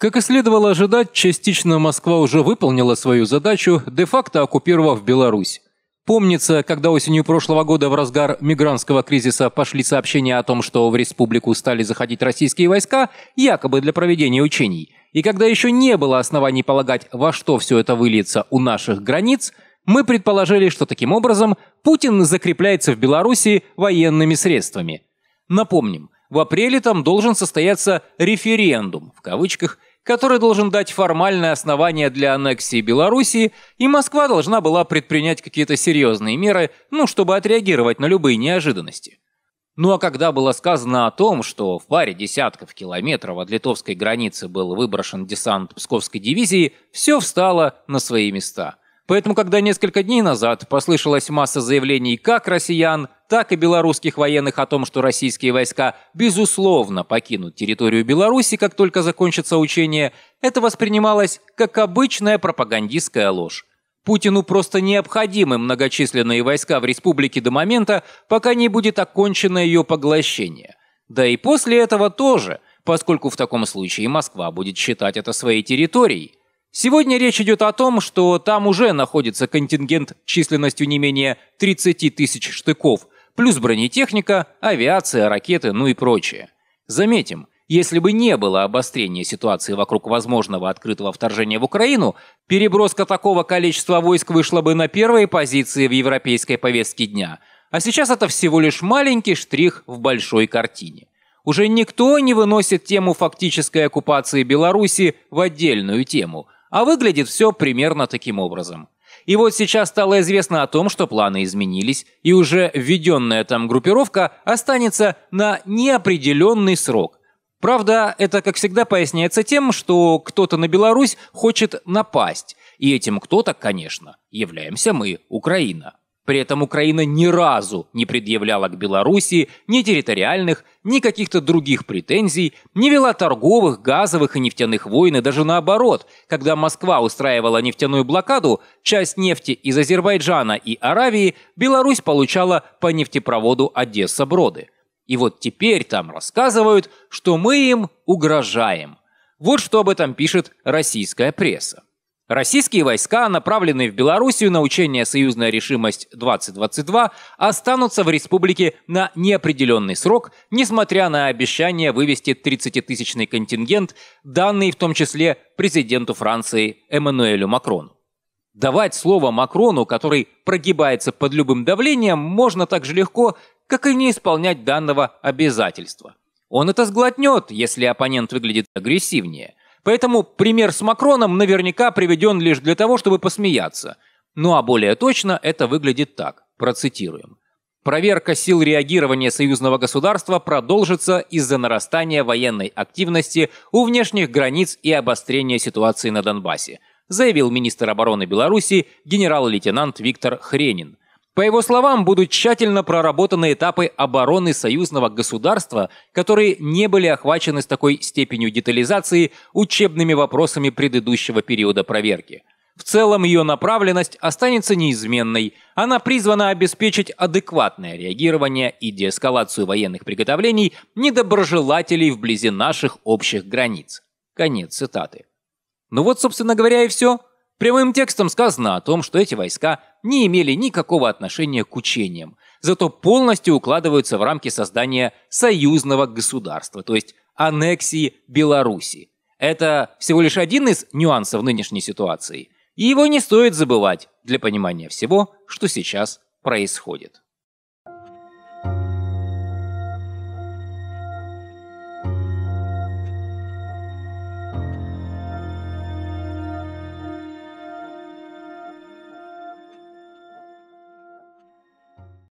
Как и следовало ожидать, частично Москва уже выполнила свою задачу, де-факто оккупировав Беларусь. Помнится, когда осенью прошлого года в разгар мигрантского кризиса пошли сообщения о том, что в республику стали заходить российские войска, якобы для проведения учений. И когда еще не было оснований полагать, во что все это выльется у наших границ, мы предположили, что таким образом Путин закрепляется в Беларуси военными средствами. Напомним, в апреле там должен состояться «референдум», в кавычках – который должен дать формальное основание для аннексии Белоруссии, и Москва должна была предпринять какие-то серьезные меры, ну, чтобы отреагировать на любые неожиданности. Ну а когда было сказано о том, что в паре десятков километров от литовской границы был выброшен десант Псковской дивизии, все встало на свои места – Поэтому, когда несколько дней назад послышалась масса заявлений как россиян, так и белорусских военных о том, что российские войска безусловно покинут территорию Беларуси, как только закончится учение, это воспринималось как обычная пропагандистская ложь. Путину просто необходимы многочисленные войска в республике до момента, пока не будет окончено ее поглощение. Да и после этого тоже, поскольку в таком случае Москва будет считать это своей территорией. Сегодня речь идет о том, что там уже находится контингент численностью не менее 30 тысяч штыков, плюс бронетехника, авиация, ракеты, ну и прочее. Заметим, если бы не было обострения ситуации вокруг возможного открытого вторжения в Украину, переброска такого количества войск вышла бы на первые позиции в европейской повестке дня. А сейчас это всего лишь маленький штрих в большой картине. Уже никто не выносит тему фактической оккупации Беларуси в отдельную тему – а выглядит все примерно таким образом. И вот сейчас стало известно о том, что планы изменились, и уже введенная там группировка останется на неопределенный срок. Правда, это, как всегда, поясняется тем, что кто-то на Беларусь хочет напасть. И этим кто-то, конечно, являемся мы, Украина. При этом Украина ни разу не предъявляла к Белоруссии ни территориальных, ни каких-то других претензий, не вела торговых, газовых и нефтяных войн, и даже наоборот, когда Москва устраивала нефтяную блокаду, часть нефти из Азербайджана и Аравии Беларусь получала по нефтепроводу Одесса-Броды. И вот теперь там рассказывают, что мы им угрожаем. Вот что об этом пишет российская пресса. Российские войска, направленные в Белоруссию на учение «Союзная решимость-2022», останутся в республике на неопределенный срок, несмотря на обещание вывести 30-тысячный контингент, данный в том числе президенту Франции Эммануэлю Макрону. Давать слово Макрону, который прогибается под любым давлением, можно так же легко, как и не исполнять данного обязательства. Он это сглотнет, если оппонент выглядит агрессивнее. Поэтому пример с Макроном наверняка приведен лишь для того, чтобы посмеяться. Ну а более точно это выглядит так. Процитируем. Проверка сил реагирования союзного государства продолжится из-за нарастания военной активности у внешних границ и обострения ситуации на Донбассе, заявил министр обороны Беларуси генерал-лейтенант Виктор Хренин. По его словам, будут тщательно проработаны этапы обороны союзного государства, которые не были охвачены с такой степенью детализации учебными вопросами предыдущего периода проверки. В целом ее направленность останется неизменной. Она призвана обеспечить адекватное реагирование и деэскалацию военных приготовлений недоброжелателей вблизи наших общих границ. Конец цитаты. Ну вот, собственно говоря, и все. Прямым текстом сказано о том, что эти войска не имели никакого отношения к учениям, зато полностью укладываются в рамки создания союзного государства, то есть аннексии Беларуси. Это всего лишь один из нюансов нынешней ситуации, и его не стоит забывать для понимания всего, что сейчас происходит.